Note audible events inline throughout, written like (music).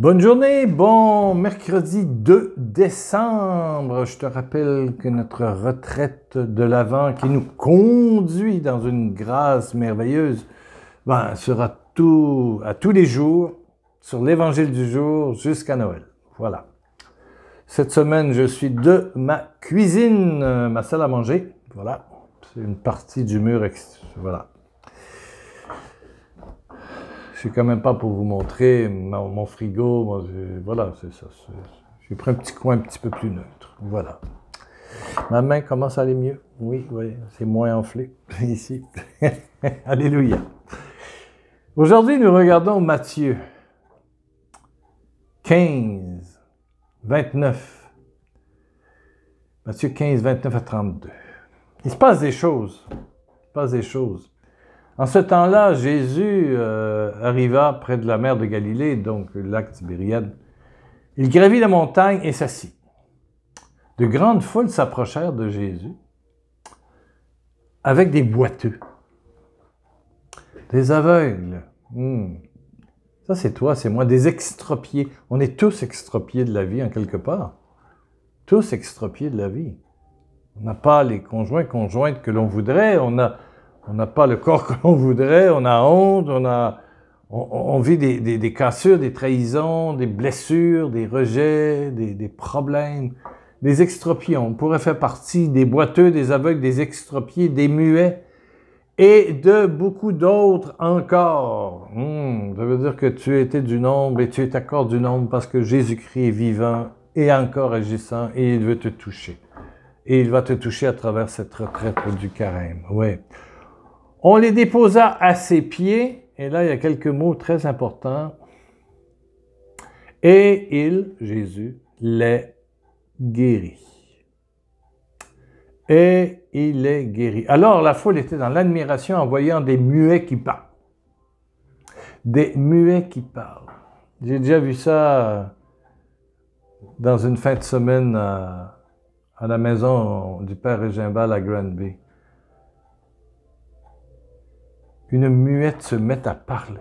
Bonne journée, bon mercredi 2 décembre. Je te rappelle que notre retraite de l'Avent qui nous conduit dans une grâce merveilleuse ben, sera tout, à tous les jours sur l'Évangile du jour jusqu'à Noël. Voilà. Cette semaine, je suis de ma cuisine, ma salle à manger. Voilà. C'est une partie du mur. Voilà quand même pas pour vous montrer mon, frigo. Moi, voilà, c'est ça. J'ai pris un petit coin un petit peu plus neutre. Voilà. Ma main commence à aller mieux. Oui, oui, c'est moins enflé (laughs) ici. (laughs) Alléluia. Aujourd'hui, nous regardons Matthieu 15, 29. Matthieu 15, 29 à 32. Il se passe des choses. Il se passe des choses. En ce temps-là, Jésus euh, arriva près de la mer de Galilée, donc le lac Il gravit la montagne et s'assit. De grandes foules s'approchèrent de Jésus avec des boiteux, des aveugles. Hmm. Ça, c'est toi, c'est moi, des extropiés. On est tous extropiés de la vie en quelque part. Tous extropiés de la vie. On n'a pas les conjoints, conjointes que l'on voudrait. On a on n'a pas le corps que (laughs) l'on voudrait, on a honte, on, a, on, vit des, cassures, des trahisons, des blessures, des rejets, des, problèmes, des extropions. On pourrait faire partie des boiteux, des aveugles, des extropiés, des muets et de beaucoup d'autres encore. Hmm, ça veut dire que tu étais du nombre et tu es encore du nombre parce que Jésus-Christ est vivant et encore agissant et il veut te toucher. Et il va te toucher à travers cette retraite du carême. Oui. On les déposa à ses pieds, et là il y a quelques mots très importants. Et il, Jésus, les guérit. Et il les guéri. Alors la foule était dans l'admiration en voyant des muets qui parlent. Des muets qui parlent. J'ai déjà vu ça euh, dans une fin de semaine euh, à, la maison du père Régimbal à Granby. une muette se met à parler.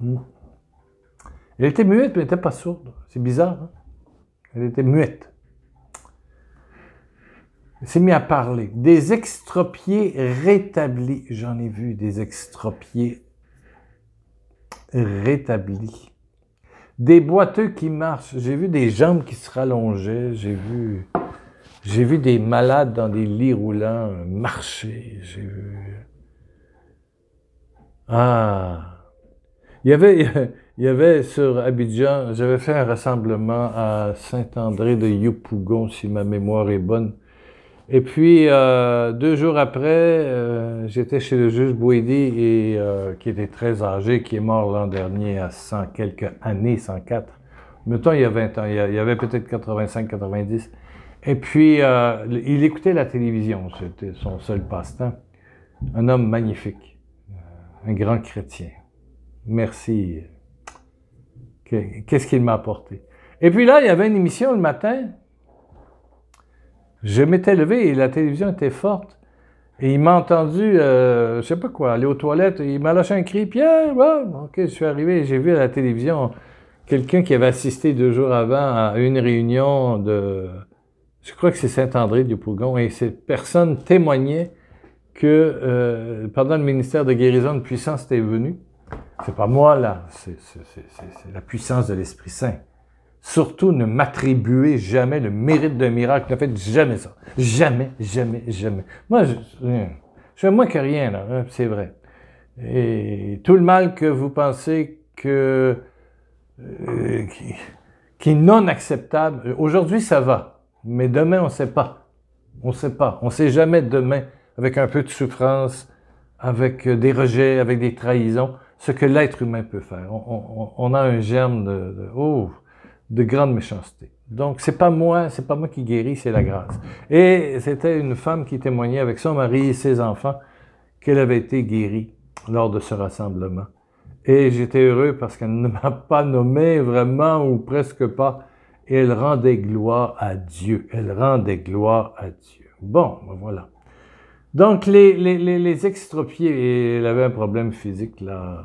Hmm. Elle était muette, mais elle n'était pas sourde. C'est bizarre. Hein. Elle était muette. Elle s'est mise à parler. Des extropiés rétablis. J'en ai vu des extropiés rétablis. Des boiteux qui marchent. J'ai vu des jambes qui se rallongeaient. J'ai vu, j'ai vu des malades dans des lits roulants marcher. J'ai vu ah! Il y avait, (laughs) il y avait sur Abidjan, j'avais fait un rassemblement à Saint-André de Yopougon, si ma mémoire est bonne. Et puis, euh, deux jours après, euh, j'étais chez le juge Bouédi, et, euh, qui était très âgé, qui est mort l'an dernier à 100 quelques années, 104. Mettons, il y a 20 ans, il y avait peut-être 85, 90. Et puis, il écoutait la télévision, c'était son seul passe-temps. Un homme magnifique un grand chrétien. Merci. Qu'est-ce qu'il m'a apporté? Et puis là, il y avait une émission le matin. Je m'étais levé et la télévision était forte. Et il m'a entendu, je euh, je sais pas quoi, aller aux toilettes. Il m'a lâché un cri, Pierre, OK, je suis arrivé j'ai vu à la télévision quelqu'un qui avait assisté deux jours avant à une réunion de, je crois que c'est Saint-André du Pougon, et cette personne témoignait que euh, pendant le ministère de guérison, de puissance était venue. C'est pas moi, là, c'est la puissance de l'Esprit Saint. Surtout, ne m'attribuez jamais le mérite d'un miracle. Ne faites jamais ça. Jamais, jamais, jamais. Moi, je, je suis moins que rien, là, euh, c'est vrai. Et tout le mal que vous pensez que... Euh, qui, qui est non acceptable, euh, aujourd'hui, ça va. Mais demain, on ne sait pas. On ne sait pas. On ne sait jamais demain avec un peu de souffrance, avec euh, des rejets, avec des trahisons, ce que l'être humain peut faire. On, a un germe de, de, oh, de grande méchanceté. Donc c'est pas moi, c'est pas moi qui guéris, c'est la grâce. Et c'était une femme qui témoignait avec son mari et ses enfants qu'elle avait été guérie lors de ce rassemblement. Et j'étais heureux parce qu'elle ne m'a pas nommé vraiment ou presque pas. Et elle rendait gloire à Dieu. Elle rendait gloire à Dieu. Bon, ben voilà. Donc, les, les, les, extropiés, il avait un problème physique, là.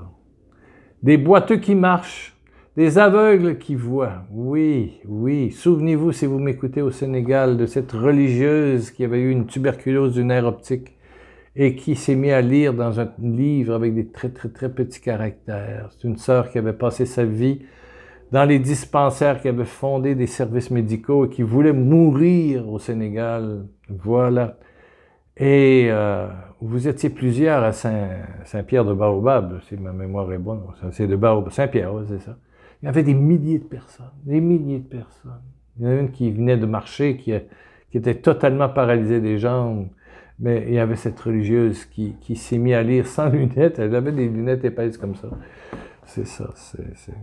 Des boiteux qui marchent, des aveugles qui voient. Oui, oui. Souvenez-vous, si vous m'écoutez au Sénégal, de cette religieuse qui avait eu une tuberculose du nerf optique et qui s'est mise à lire dans un livre avec des très, très, très petits caractères. C'est une sœur qui avait passé sa vie dans les dispensaires qui avait fondé des services médicaux et qui voulait mourir au Sénégal. Voilà. Et euh, vous étiez plusieurs à Saint-Pierre de Baobab, si ma mémoire est bonne. C'est de Baobab, Saint-Pierre, c'est ça. Il y avait des milliers de personnes, des milliers de personnes. Il y en a une qui venait de marcher, qui, était totalement paralysée des jambes. Mais il y avait cette religieuse qui, s'est mise à lire sans (laughs) lunettes. Elle avait des lunettes épaisses comme ça. C'est ça, c'est...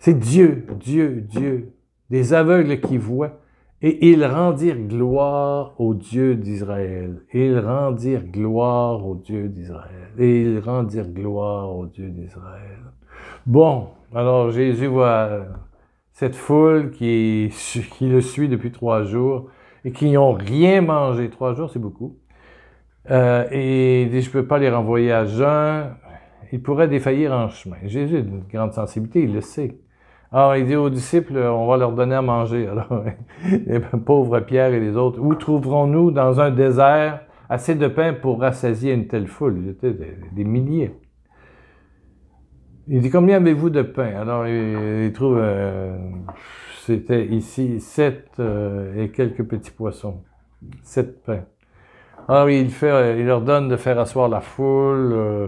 C'est Dieu, Dieu, Dieu. Des aveugles qui voient. Et ils rendirent gloire au Dieu d'Israël. Ils rendirent gloire au Dieu d'Israël. Et ils rendirent gloire au Dieu d'Israël. Bon, alors Jésus voit cette foule qui, le suit depuis trois jours et qui n'ont rien mangé. Trois jours, c'est beaucoup. Euh, et il dit, je ne peux pas les renvoyer à jeun. Ils pourraient défaillir en chemin. Jésus a une grande sensibilité, il le sait. Alors, ah, il dit aux disciples, on va leur donner à manger. Alors, (laughs) les pauvres Pierre et les autres, où trouverons-nous dans un désert assez de pain pour rassasier une telle foule? Il était des, milliers. Il dit, combien avez-vous de pain? Alors, il, trouve, euh, c'était ici, sept euh, et quelques petits poissons. Sept pains. Alors, il, fait, il leur donne de faire asseoir la foule. Euh,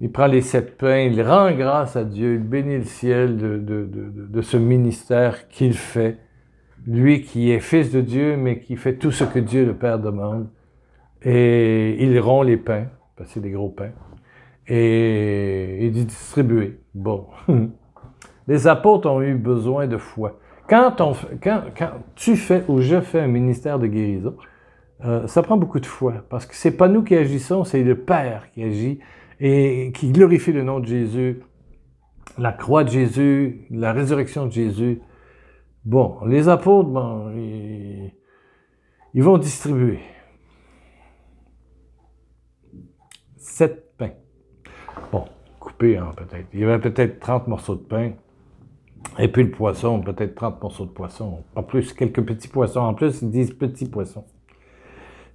il prend les sept pains, il rend grâce à Dieu, il bénit le ciel de, ce ministère qu'il fait. Lui qui est fils de Dieu, mais qui fait tout ce que Dieu le Père demande. Et il rompt les pains, parce que c'est des gros pains, et il dit distribuer. Bon. (laughs) les apôtres ont eu besoin de foi. Quand, on, quand, tu fais ou je fais un ministère de guérison, euh, ça prend beaucoup de foi, parce que c'est pas nous qui agissons, c'est le Père qui agit et qui glorifie le nom de Jésus, la croix de Jésus, la résurrection de Jésus. Bon, les apôtres, bon, ils, vont distribuer sept pains. Bon, coupé, peut-être. Il y avait peut-être 30 morceaux de pain. Et puis le poisson, peut-être 30 morceaux de poisson. En plus, quelques petits poissons. En plus, ils petits poissons.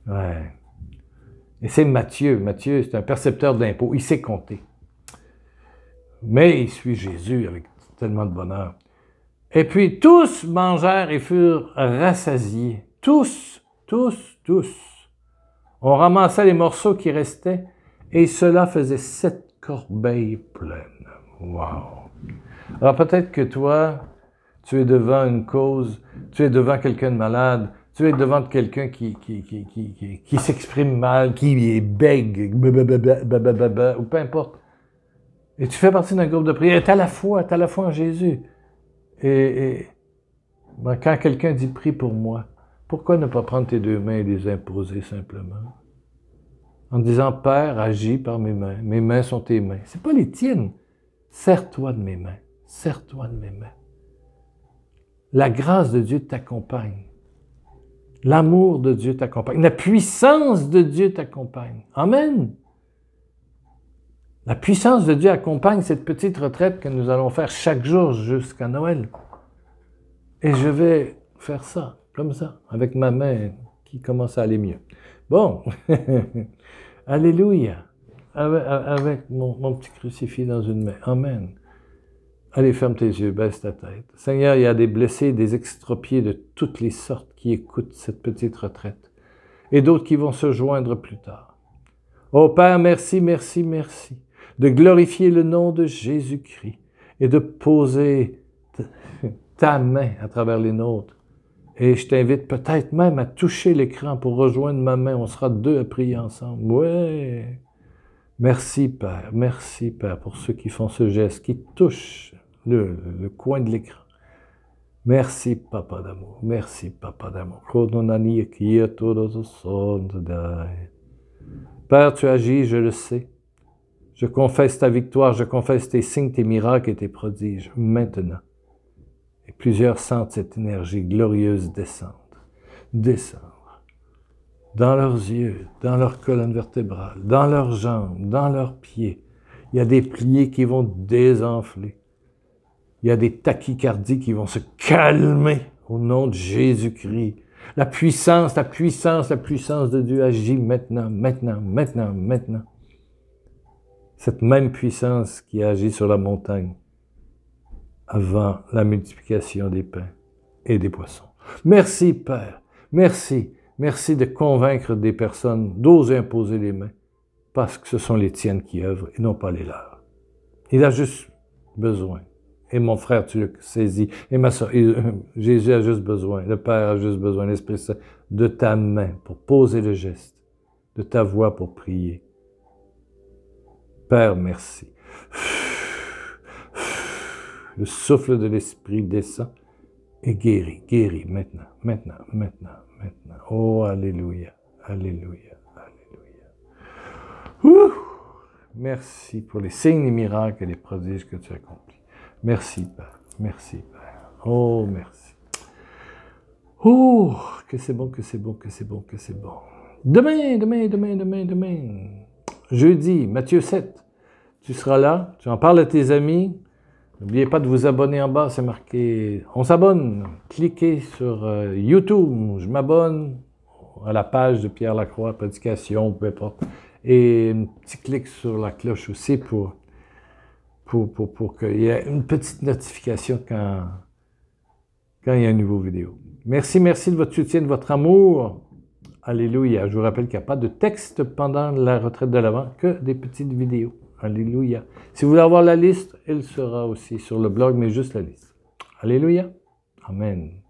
Ouais. Et c'est Matthieu. Matthieu, c'est un percepteur d'impôts. Il sait compter. Mais il suit Jésus avec tellement de bonheur. Et puis tous mangèrent et furent rassasiés. Tous, tous, tous. On ramassa les morceaux qui restaient et cela faisait sept corbeilles pleines. Wow! Alors peut-être que toi, tu es devant une cause, tu es devant quelqu'un de malade, tu es devant quelqu'un qui, qui, qui, qui, qui s'exprime mal, qui bègue, ou peu importe. Et tu fais partie d'un groupe de prière. Tu as la foi, tu as la foi en Jésus. Et, ben, quand quelqu'un dit prie pour moi, pourquoi ne pas prendre tes deux mains et les imposer simplement? En disant Père, agis par mes mains. Mes mains sont tes mains. Ce n'est pas les tiennes. Serre-toi de mes mains. Serre-toi de mes mains. La grâce de Dieu t'accompagne. L'amour de Dieu t'accompagne. La puissance de Dieu t'accompagne. Amen. La puissance de Dieu accompagne cette petite retraite que nous allons faire chaque jour jusqu'à Noël. Et je vais faire ça, comme ça, avec ma main qui commence à aller mieux. Bon, (laughs) alléluia, avec, mon, mon, petit crucifix dans une main. Amen. Allez, ferme tes yeux, baisse ta tête. Seigneur, il y a des blessés, des extropiés de toutes les sortes qui écoutent cette petite retraite et d'autres qui vont se joindre plus tard. Ô oh Père, merci, merci, merci de glorifier le nom de Jésus-Christ et de poser (laughs) ta main à travers les nôtres. Et je t'invite peut-être même à toucher l'écran pour rejoindre ma main. On sera deux à prier ensemble. Ouais. Merci Père, merci Père pour ceux qui font ce geste, qui touchent le, coin de l'écran. Merci, Papa d'amour. Merci, Papa d'amour. E Père, tu agis, je le sais. Je confesse ta victoire, je confesse tes signes, tes miracles et tes prodiges maintenant. Et plusieurs sentent cette énergie glorieuse descendre, descendre, dans leurs yeux, dans leur colonne vertébrale, dans leurs jambes, dans leurs pieds. Il y a des pliés qui vont désenfler. Il y a des tachycardies qui vont se calmer au nom de Jésus-Christ. La puissance, la puissance, la puissance de Dieu agit maintenant, maintenant, maintenant, maintenant. Cette même puissance qui agit sur la montagne avant la multiplication des pains et des poissons. Merci Père, merci, merci de convaincre des personnes d'oser imposer les mains parce que ce sont les tiennes qui œuvrent et non pas les leurs. Il a juste besoin et mon frère, tu le saisis, et ma soeur, euh, Jésus a juste besoin, le Père a juste besoin, l'Esprit Saint, de ta main pour poser le geste, de ta voix pour prier. Père, merci. Le souffle de l'Esprit descend et guérit, guérit maintenant, maintenant, maintenant, maintenant. Oh, Alléluia, Alléluia, Alléluia. Merci pour les signes, les miracles et les prodiges que tu as Merci, Père. Merci, Oh, merci. Oh, que c'est bon, que c'est bon, que c'est bon, que c'est bon. Demain, demain, demain, demain, demain. Jeudi, Matthieu 7. Tu seras là, tu en parles à tes amis. N'oubliez pas de vous abonner en bas, c'est marqué On s'abonne. Cliquez sur euh, YouTube, je m'abonne à la page de Pierre Lacroix, Prédication, peu importe. Et un petit clic sur la cloche aussi pour pour, pour, qu'il y ait une petite notification quand, quand il y a une nouvelle vidéo. Merci, merci de votre soutien, de votre amour. Alléluia. Je vous rappelle qu'il n'y a pas de texte pendant la retraite de l'avant, que des petites vidéos. Alléluia. Si vous voulez avoir la liste, elle sera aussi sur le blog, mais juste la liste. Alléluia. Amen.